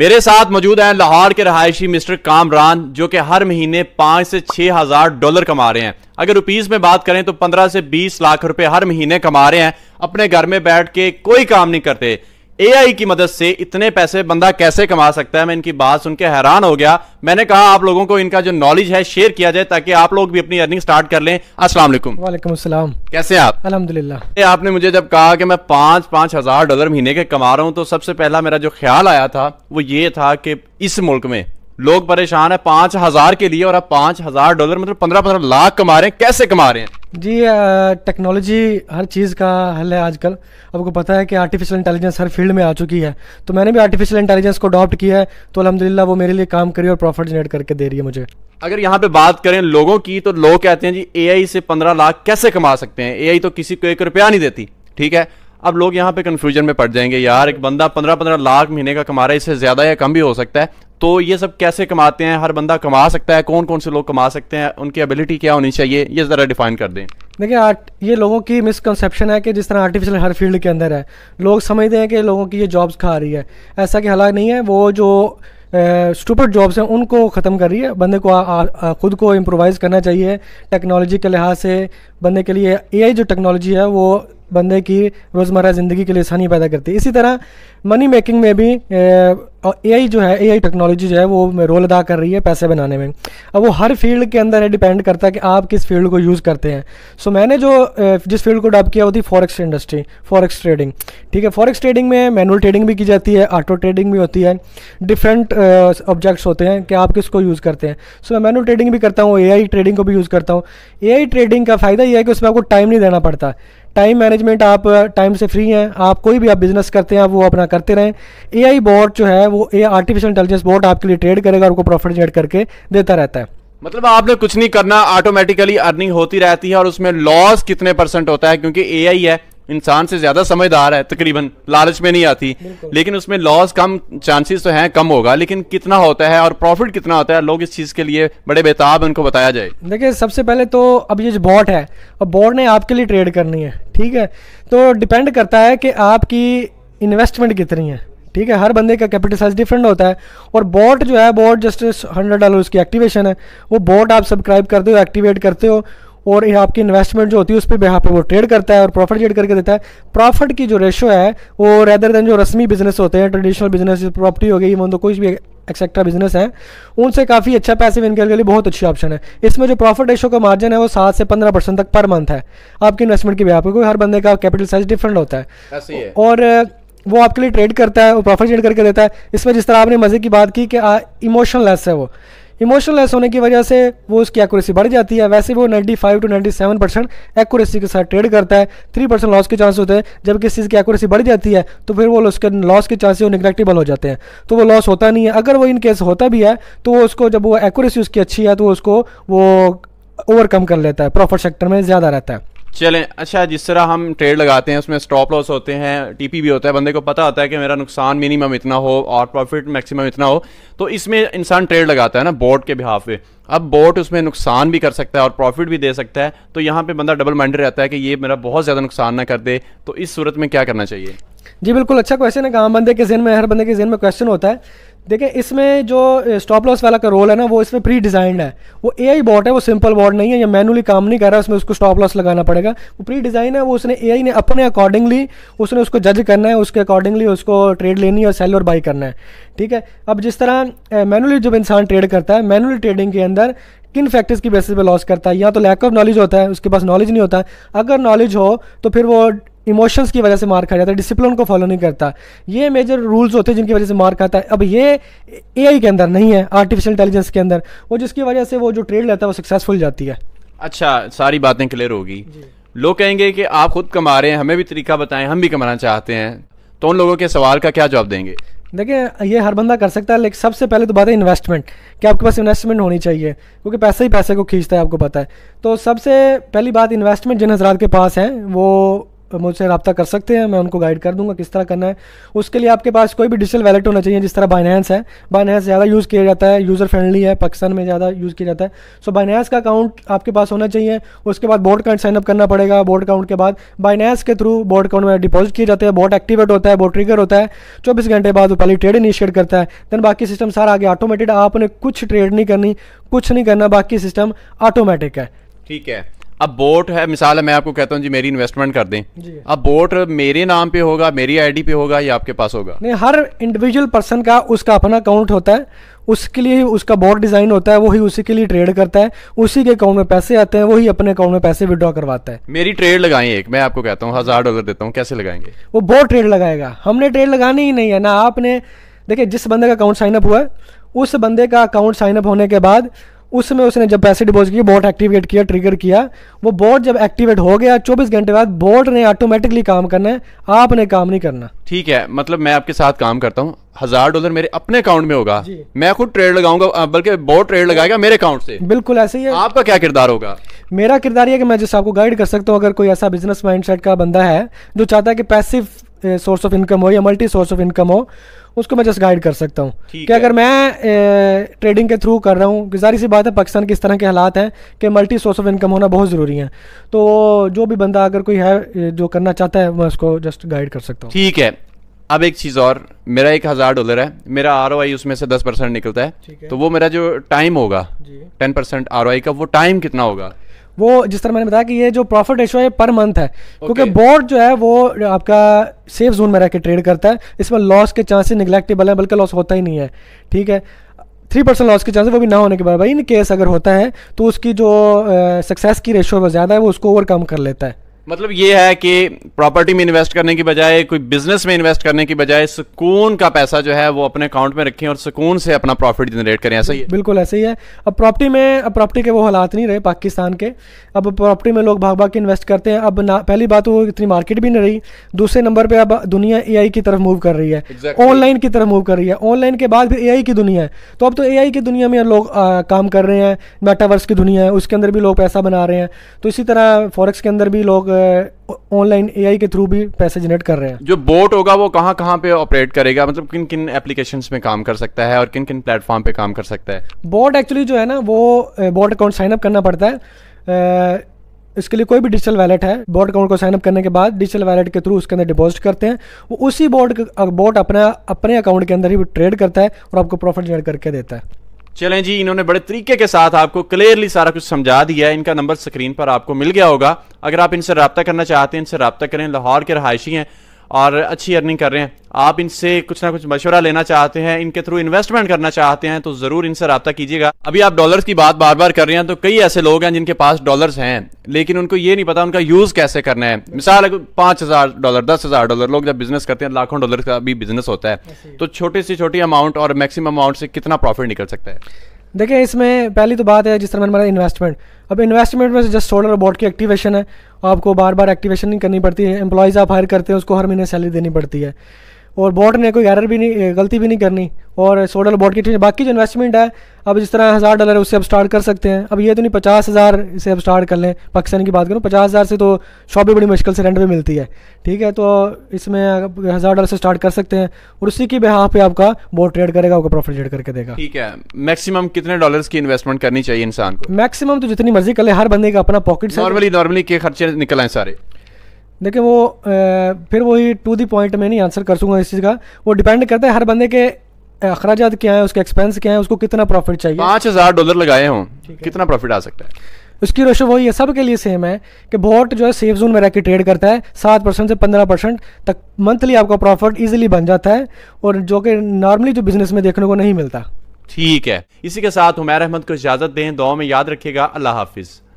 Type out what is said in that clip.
मेरे साथ मौजूद हैं लाहौर के रहायशी मिस्टर कामरान जो कि हर महीने पाँच से छः हज़ार डॉलर कमा रहे हैं अगर रुपीस में बात करें तो पंद्रह से बीस लाख रुपए हर महीने कमा रहे हैं अपने घर में बैठ के कोई काम नहीं करते एआई की मदद से इतने पैसे बंदा कैसे कमा सकता है मैं इनकी बात सुनकर हैरान हो गया मैंने कहा आप लोगों को इनका जो नॉलेज है शेयर किया जाए ताकि आप लोग भी अपनी अर्निंग स्टार्ट कर लें अस्सलाम वालेकुम वालेकुम अस्सलाम कैसे आप अल्हम्दुलिल्लाह आपने मुझे जब कहा कि मैं पांच पांच हजार डॉलर महीने के कमा रहा हूं तो सबसे पहला मेरा जो ख्याल आया था वो ये था कि इस मुल्क में लोग परेशान है पांच हजार के लिए और अब पांच हजार डॉलर मतलब पंद्रह पंद्रह लाख कमा रहे हैं कैसे कमा रहे हैं जी टेक्नोलॉजी हर चीज़ का हल है आजकल आपको पता है कि आर्टिफिशियल इंटेलिजेंस हर फील्ड में आ चुकी है तो मैंने भी आर्टिफिशियल इंटेलिजेंस को अडॉप्ट किया है तो अलहमदिल्ला वो मेरे लिए काम करी और प्रॉफिट जनरेट करके दे रही है मुझे अगर यहाँ पे बात करें लोगों की तो लोग कहते हैं जी ए से पंद्रह लाख कैसे कमा सकते हैं ए तो किसी को एक रुपया नहीं देती ठीक है अब लोग यहाँ पे कंफ्यूजन में पड़ जाएंगे यार एक बंदा पंद्रह पंद्रह लाख महीने का कमा रहा है इससे ज्यादा या कम भी हो सकता है तो ये सब कैसे कमाते हैं हर बंदा कमा सकता है कौन कौन से लोग कमा सकते हैं उनकी एबिलिटी क्या होनी चाहिए ये ज़रा डिफाइन कर दें देखिए आर्ट ये लोगों की मिसकंसेप्शन है कि जिस तरह आर्टिफिशियल हर फील्ड के अंदर है लोग समझते हैं कि लोगों की ये जॉब्स खा रही है ऐसा कि हालात नहीं है वो जो स्टूपर जॉब्स हैं उनको ख़त्म कर रही है बंदे को आ, आ, आ, खुद को इम्प्रोवाइज़ करना चाहिए टेक्नोलॉजी के लिहाज से बंदे के लिए एआई जो टेक्नोलॉजी है वो बंदे की रोज़मर्रा ज़िंदगी के लिए आसानी पैदा करती है इसी तरह मनी मेकिंग में भी ए आई जो है ए आई टेक्नोलॉजी जो है वो रोल अदा कर रही है पैसे बनाने में अब वो हर फील्ड के अंदर है डिपेंड करता है कि आप किस फील्ड को यूज़ करते हैं सो मैंने जो जिस फील्ड को डब किया वो थी फॉरेक्स इंडस्ट्री फॉरेक्स ट्रेडिंग ठीक है फॉरेक्स ट्रेडिंग में मैनुअल ट्रेडिंग भी की जाती है ऑटो ट्रेडिंग भी होती है डिफरेंट ऑब्जेक्ट्स होते हैं कि आप किसको यूज़ करते हैं सो मैं मैनुअल ट्रेडिंग भी करता हूँ ए आई ट्रेडिंग को भी यूज़ करता हूँ ए आई ट्रेडिंग का फ़ायदा यह है कि उसमें आपको टाइम नहीं देना पड़ता टाइम मैनेजमेंट आप टाइम uh, से फ्री हैं आप कोई भी आप बिजनेस करते हैं आप वो अपना करते रहें ए आई बोर्ड जो है वो ए आर्टिफिशियल इंटेलिजेंस बोर्ड आपके लिए ट्रेड करेगा और उनको प्रॉफिट जनरेट करके देता रहता है मतलब आपने कुछ नहीं करना ऑटोमेटिकली अर्निंग होती रहती है और उसमें लॉस कितने परसेंट होता है क्योंकि ए आई है इंसान से ज्यादा समझदार है तकरीबन लालच में नहीं आती लेकिन उसमें लॉस कम चांसेस तो हैं कम होगा लेकिन कितना होता है और प्रॉफिट कितना होता है लोग इस चीज़ के लिए बड़े बेताब उनको बताया जाए देखिए सबसे पहले तो अब ये जो बॉट है और बॉट ने आपके लिए ट्रेड करनी है ठीक है तो डिपेंड करता है कि आपकी इन्वेस्टमेंट कितनी है ठीक है हर बंदे का कैपिटल साइज डिफरेंट होता है और बॉट जो है बॉट जस्ट हंड्रेड डॉलर उसकी एक्टिवेशन है वो बॉट आप सब्सक्राइब करते हो एक्टिवेट करते हो और ये आपकी इन्वेस्टमेंट जो होती है उस पर यहाँ पे वो ट्रेड करता है और प्रॉफिट ट्रेड करके देता है प्रॉफिट की जो रेशो है वो रेदर देन जो रस्मी बिजनेस होते हैं ट्रेडिशनल बिजनेस प्रॉपर्टी हो गई इवन तो कोई भी एक्सेट्रा बिजनेस है उनसे काफ़ी अच्छा पैसिव इनकम के लिए बहुत अच्छी ऑप्शन है इसमें जो प्रॉफिट रेशो का मार्जिन है वो सात से पंद्रह परसेंट तक पर मंथ है आपकी इन्वेस्टमेंट के भी आपको हर बंदे का कैपिटल साइज डिफरेंट होता है और वो आपके लिए ट्रेड करता है वो प्रॉफिट ट्रेड करके देता है इसमें जिस तरह आपने मज़े की बात की कि इमोशनलेस है वो इमोशनल लेस होने की वजह से वो उसकी एक्यूरेसी बढ़ जाती है वैसे वो 95 to ninety seven percent accuracy के साथ ट्रेड करता है थ्री परसेंट लॉस के चांस होते हैं जब किसी चीज़ की एक्यूरेसी बढ़ जाती है तो फिर वो उसके लॉस के चांसेस निगलेक्टेबल हो जाते हैं तो वो लॉस होता नहीं है अगर वो इन केस होता भी है तो वो उसको जब वो एक्यूरेसी उसकी अच्छी है तो उसको वो ओवरकम कर लेता है प्रॉफिट सेक्टर में ज़्यादा रहता है चलें अच्छा जिस तरह हम ट्रेड लगाते हैं उसमें स्टॉप लॉस होते हैं टीपी भी होता है बंदे को पता होता है कि मेरा नुकसान मिनिमम इतना हो और प्रॉफिट मैक्सिमम इतना हो तो इसमें इंसान ट्रेड लगाता है ना बोर्ड के बिहाफ पे अब बोट उसमें नुकसान भी कर सकता है और प्रॉफिट भी दे सकता है तो यहाँ पे बंदा डबल माइंडेड रहता है कि ये मेरा बहुत ज़्यादा नुकसान ना कर दे तो इस सूरत में क्या करना चाहिए जी बिल्कुल अच्छा क्वेश्चन है गाँव बंदे के जहन में हर बंदे के जहन में क्वेश्चन होता है देखें इसमें जो स्टॉप लॉस वाला का रोल है ना वो इसमें प्री डिजाइंड है वो ए आई बॉट है वो सिंपल बॉट नहीं है या मैनुअली काम नहीं कर रहा है उसमें उसको स्टॉप लॉस लगाना पड़ेगा वो प्री डिजाइन है वो उसने ए आई ने अपने अकॉर्डिंगली उसने उसको जज करना है उसके अकॉर्डिंगली उसको ट्रेड लेनी है और सेल और बाई करना है ठीक है अब जिस तरह मैनुअली जब इंसान ट्रेड करता है मैनुअली ट्रेडिंग के अंदर किन फैक्टर्स की बेसिस पे लॉस करता है या तो लैक ऑफ नॉलेज होता है उसके पास नॉलेज नहीं होता अगर नॉलेज हो तो फिर वो इमोशंस की वजह से मार खाया जाता है डिसिप्लिन को फॉलो नहीं करता ये मेजर रूल्स होते हैं जिनकी वजह से मार खाता है अब ये ए के अंदर नहीं है आर्टिफिशियल इंटेलिजेंस के अंदर वो जिसकी वजह से वो जो ट्रेड लेता है वो सक्सेसफुल जाती है अच्छा सारी बातें क्लियर होगी लोग कहेंगे कि आप खुद कमा रहे हैं हमें भी तरीका बताएं हम भी कमाना चाहते हैं तो उन लोगों के सवाल का क्या जवाब देंगे देखिए ये हर बंदा कर सकता है लेकिन सबसे पहले तो बात है इन्वेस्टमेंट कि आपके पास इन्वेस्टमेंट होनी चाहिए क्योंकि पैसा ही पैसे को खींचता है आपको पता है तो सबसे पहली बात इन्वेस्टमेंट जिन हजरात के पास है वो मुझसे रब्ता कर सकते हैं मैं उनको गाइड कर दूंगा किस तरह करना है उसके लिए आपके पास कोई भी डिजिटल वैलेट होना चाहिए जिस तरह बाइनेंस है बाइनेंस ज़्यादा यूज़ किया जाता है यूज़र फ्रेंडली है पाकिस्तान में ज़्यादा यूज़ किया जाता है सो बाइनेंस का अकाउंट आपके पास होना चाहिए उसके बाद बोर्ड अकाउंट साइनअप करना पड़ेगा बोर्ड अकाउंट के बाद बाइनेंस के थ्रू बोर्ड अकाउंट में डिपॉजिट किए जाते हैं बोर्ड एक्टिवेट होता है बोर्ड ट्रिगर होता है चौबीस घंटे बाद वो पहले ट्रेड इनिशिएट करता है देन बाकी सिस्टम सारा आगे ऑटोमेटेड आपने कुछ ट्रेड नहीं करनी कुछ नहीं करना बाकी सिस्टम ऑटोमेटिक है ठीक है अब बोट है मिसाल है मैं आपको कहता हूँ जी मेरी इन्वेस्टमेंट कर दें अब बोट मेरे नाम पे होगा मेरी आईडी पे होगा या आपके पास होगा नहीं हर इंडिविजुअल पर्सन का उसका अपना अकाउंट होता है उसके लिए उसका बोर्ड डिज़ाइन होता है वही उसी के लिए ट्रेड करता है उसी के अकाउंट में पैसे आते हैं वही अपने अकाउंट में पैसे विड्रॉ करवाता है मेरी ट्रेड लगाएं एक मैं आपको कहता हूँ हज़ार डॉलर देता हूँ कैसे लगाएंगे वो बोर्ड ट्रेड लगाएगा हमने ट्रेड लगानी ही नहीं है ना आपने देखिए जिस बंदे का अकाउंट साइनअप हुआ है उस बंदे का अकाउंट साइनअप होने के बाद उस समय उसने जब पैसे डिपॉजिट किए बॉट एक्टिवेट किया ट्रिगर किया वो बॉट जब एक्टिवेट हो गया 24 घंटे बाद बॉट ने ऑटोमेटिकली काम करना है आपने काम नहीं करना ठीक है मतलब मैं आपके साथ काम करता हूँ हजार डॉलर मेरे अपने अकाउंट में होगा मैं खुद ट्रेड लगाऊंगा बल्कि बॉट ट्रेड लगाएगा मेरे अकाउंट से बिल्कुल ऐसे ही है आपका क्या किरदार होगा मेरा किरदार ये कि मैं जिस आपको गाइड कर सकता हूँ अगर कोई ऐसा बिजनेस माइंड का बंदा है जो चाहता है कि पैसिव सोर्स ऑफ इनकम हो या मल्टी सोर्स ऑफ इनकम हो उसको मैं जस्ट गाइड कर सकता हूँ कि अगर मैं ए, ट्रेडिंग के थ्रू कर रहा हूँ गुजारी सी बात है पाकिस्तान के इस तरह के हालात हैं कि मल्टी सोर्स ऑफ इनकम होना बहुत ज़रूरी है तो जो भी बंदा अगर कोई है जो करना चाहता है मैं उसको जस्ट गाइड कर सकता हूँ ठीक है अब एक चीज़ और मेरा एक हज़ार डॉलर है मेरा आर उसमें से दस निकलता है, है तो वो मेरा जो टाइम होगा टेन परसेंट का वो टाइम कितना होगा वो जिस तरह मैंने बताया कि ये जो प्रॉफिट रेशो है पर मंथ है okay. क्योंकि बोर्ड जो है वो आपका सेफ जोन में रह के ट्रेड करता है इसमें लॉस के चांसेस निगलेक्टेबल हैं बल्कि लॉस होता ही नहीं है ठीक है थ्री परसेंट लॉस के चांसेस वो भी ना होने के भाई इन केस अगर होता है तो उसकी जो सक्सेस की रेशो ज़्यादा है वो उसको ओवरकम कर लेता है मतलब ये है कि प्रॉपर्टी में इन्वेस्ट करने की बजाय कोई बिजनेस में इन्वेस्ट करने की बजाय सुकून का पैसा जो है वो अपने अकाउंट में रखें और सुकून से अपना प्रॉफिट जनरेट करें ऐसा ही बिल्कुल ऐसे ही है अब प्रॉपर्टी में अब प्रॉपर्टी के वो हालात नहीं रहे पाकिस्तान के अब प्रॉपर्टी में लोग भाग भाग के इन्वेस्ट करते हैं अब ना पहली बात तो वो इतनी मार्केट भी नहीं रही दूसरे नंबर पर अब दुनिया ए की तरफ मूव कर रही है ऑनलाइन की तरफ मूव कर रही है ऑनलाइन के बाद भी ए की दुनिया है तो अब तो ए की दुनिया में लोग काम कर रहे हैं मेटावर्स की दुनिया है उसके अंदर भी लोग पैसा बना रहे हैं तो इसी तरह फॉरेक्स के अंदर भी लोग ऑनलाइन ए के थ्रू भी पैसे जनरेट कर रहे हैं जो बोट होगा वो कहाँ कहाँ पे ऑपरेट करेगा मतलब किन किन एप्लीकेशन में काम कर सकता है और किन किन प्लेटफॉर्म पे काम कर सकता है बोट एक्चुअली जो है ना वो बोट अकाउंट साइन अप करना पड़ता है इसके लिए कोई भी डिजिटल वैलेट है बोट अकाउंट को साइन अप करने के बाद डिजिटल वैलेट के थ्रू उसके अंदर डिपॉजिट करते हैं वो उसी बोट बोट अपना अपने अकाउंट के अंदर ही ट्रेड करता है और आपको प्रॉफिट जनरेट करके देता है चलें जी इन्होंने बड़े तरीके के साथ आपको क्लियरली सारा कुछ समझा दिया है इनका नंबर स्क्रीन पर आपको मिल गया होगा अगर आप इनसे रबता करना चाहते हैं इनसे रबता करें लाहौर के रहायशी हैं और अच्छी अर्निंग कर रहे हैं आप इनसे कुछ ना कुछ मशवरा लेना चाहते हैं इनके थ्रू इन्वेस्टमेंट करना चाहते हैं तो ज़रूर इनसे रब्ता कीजिएगा अभी आप डॉलर्स की बात बार बार कर रहे हैं तो कई ऐसे लोग हैं जिनके पास डॉलर्स हैं लेकिन उनको ये नहीं पता उनका यूज़ कैसे करना है मिसाल पांच हज़ार डॉलर दस हज़ार डॉलर लोग जब बिजनेस करते हैं लाखों डॉलर का भी बिजनेस होता है तो छोटी से छोटी अमाउंट और मैक्सिमम अमाउंट से कितना प्रॉफिट निकल सकता है देखिए इसमें पहली तो बात है जिस तरह मैंने बताया इन्वेस्टमेंट अब इन्वेस्टमेंट में जस्ट सोलर बोर्ड की एक्टिवेशन है आपको बार बार एक्टिवेशन नहीं करनी पड़ती है एम्प्लॉयज़ आप हायर करते हैं उसको हर महीने सैलरी देनी पड़ती है और बोर्ड ने कोई एरर भी नहीं गलती भी नहीं करनी और सौ डॉलर बोर्ड की बाकी जो इन्वेस्टमेंट है अब जिस तरह हज़ार डॉलर है उससे अब स्टार्ट कर सकते हैं अब ये तो नहीं पचास हज़ार से अब स्टार्ट कर लें पाकिस्तान की बात करूँ पचास हज़ार से तो शॉप भी बड़ी मुश्किल से रेंट पे मिलती है ठीक है तो इसमें हज़ार डॉलर से स्टार्ट कर सकते हैं और उसी के बिहार पे आपका बोर्ड ट्रेड करेगा आपको प्रॉफिट ट्रेड करके देगा ठीक है मैक्सिमम कितने डॉलर की इन्वेस्टमेंट करनी चाहिए इंसान को मैक्सिमम तो जितनी मर्जी कर ले हर बंदे का अपना पॉकेट नॉर्मली नॉर्मली के खर्चे निकल आए सारे देखिए वो ए, फिर वही टू दी पॉइंट में नहीं आंसर कर सूंगा इस चीज़ का वो डिपेंड करता है हर बंदे के अखराज क्या है उसके एक्सपेंस क्या है उसको कितना प्रॉफिट चाहिए पाँच हज़ार डॉलर लगाए हों कितना प्रॉफिट आ सकता है उसकी रोशो वही है सब के लिए सेम है कि बहुत जो है सेफ जोन में रह के ट्रेड करता है सात परसेंट से पंद्रह परसेंट तक मंथली आपका प्रॉफिट इजिली बन जाता है और जो कि नॉर्मली जो बिजनेस में देखने को नहीं मिलता ठीक है इसी के साथ हुमैर अहमद को इजाज़त दें दो में याद रखेगा अल्लाह हाफिज़